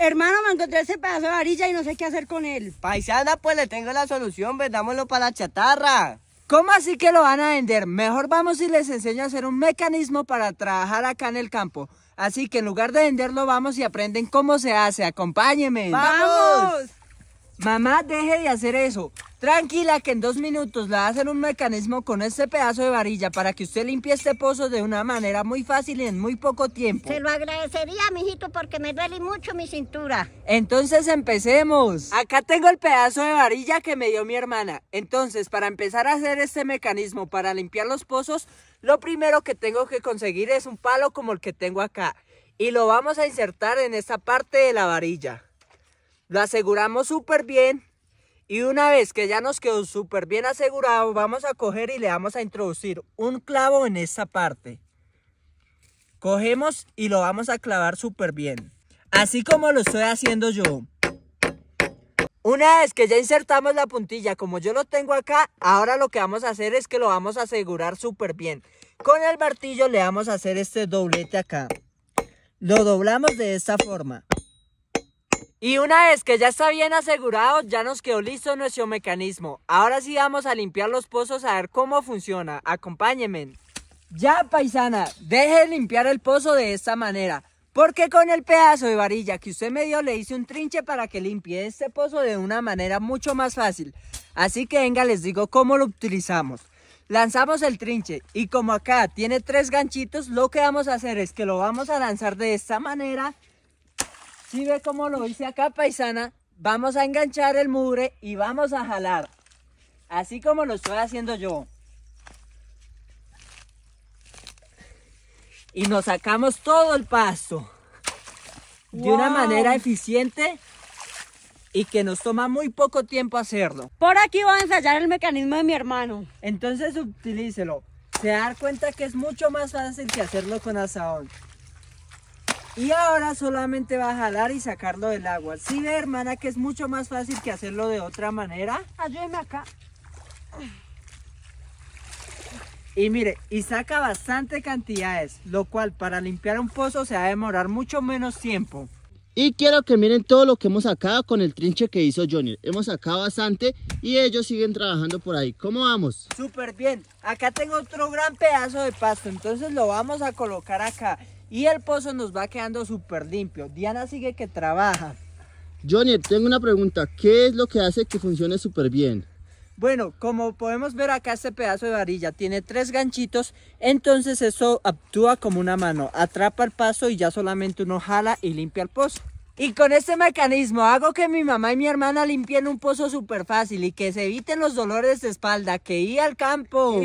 Hermano, me encontré ese pedazo de varilla y no sé qué hacer con él. Paisana, pues le tengo la solución, vendámoslo pues, para la chatarra. ¿Cómo así que lo van a vender? Mejor vamos y les enseño a hacer un mecanismo para trabajar acá en el campo. Así que en lugar de venderlo, vamos y aprenden cómo se hace. Acompáñenme. ¡Vamos! Mamá, deje de hacer eso. Tranquila que en dos minutos le hacen un mecanismo con este pedazo de varilla para que usted limpie este pozo de una manera muy fácil y en muy poco tiempo. Se lo agradecería, mijito, porque me duele mucho mi cintura. Entonces empecemos. Acá tengo el pedazo de varilla que me dio mi hermana. Entonces, para empezar a hacer este mecanismo para limpiar los pozos, lo primero que tengo que conseguir es un palo como el que tengo acá. Y lo vamos a insertar en esta parte de la varilla. Lo aseguramos súper bien y una vez que ya nos quedó súper bien asegurado, vamos a coger y le vamos a introducir un clavo en esta parte. Cogemos y lo vamos a clavar súper bien. Así como lo estoy haciendo yo. Una vez que ya insertamos la puntilla, como yo lo tengo acá, ahora lo que vamos a hacer es que lo vamos a asegurar súper bien. Con el martillo le vamos a hacer este doblete acá. Lo doblamos de esta forma. Y una vez que ya está bien asegurado, ya nos quedó listo nuestro mecanismo. Ahora sí vamos a limpiar los pozos a ver cómo funciona. Acompáñenme. Ya, paisana, deje de limpiar el pozo de esta manera. Porque con el pedazo de varilla que usted me dio le hice un trinche para que limpie este pozo de una manera mucho más fácil. Así que venga, les digo cómo lo utilizamos. Lanzamos el trinche y como acá tiene tres ganchitos, lo que vamos a hacer es que lo vamos a lanzar de esta manera si ve cómo lo hice acá, paisana, vamos a enganchar el mugre y vamos a jalar. Así como lo estoy haciendo yo. Y nos sacamos todo el pasto. De una manera eficiente y que nos toma muy poco tiempo hacerlo. Por aquí voy a ensayar el mecanismo de mi hermano. Entonces utilícelo. Se dar cuenta que es mucho más fácil que hacerlo con asaol. Y ahora solamente va a jalar y sacarlo del agua. ¿Sí ve, hermana, que es mucho más fácil que hacerlo de otra manera? Ayúdeme acá. Y mire, y saca bastante cantidades, lo cual para limpiar un pozo se va a demorar mucho menos tiempo. Y quiero que miren todo lo que hemos sacado con el trinche que hizo Johnny. Hemos sacado bastante y ellos siguen trabajando por ahí. ¿Cómo vamos? Súper bien. Acá tengo otro gran pedazo de pasto, entonces lo vamos a colocar acá. Y el pozo nos va quedando súper limpio. Diana sigue que trabaja. Johnny, tengo una pregunta. ¿Qué es lo que hace que funcione súper bien? Bueno, como podemos ver acá este pedazo de varilla tiene tres ganchitos, entonces eso actúa como una mano, atrapa el paso y ya solamente uno jala y limpia el pozo. Y con este mecanismo hago que mi mamá y mi hermana limpien un pozo súper fácil y que se eviten los dolores de espalda. ¡Que ir al campo!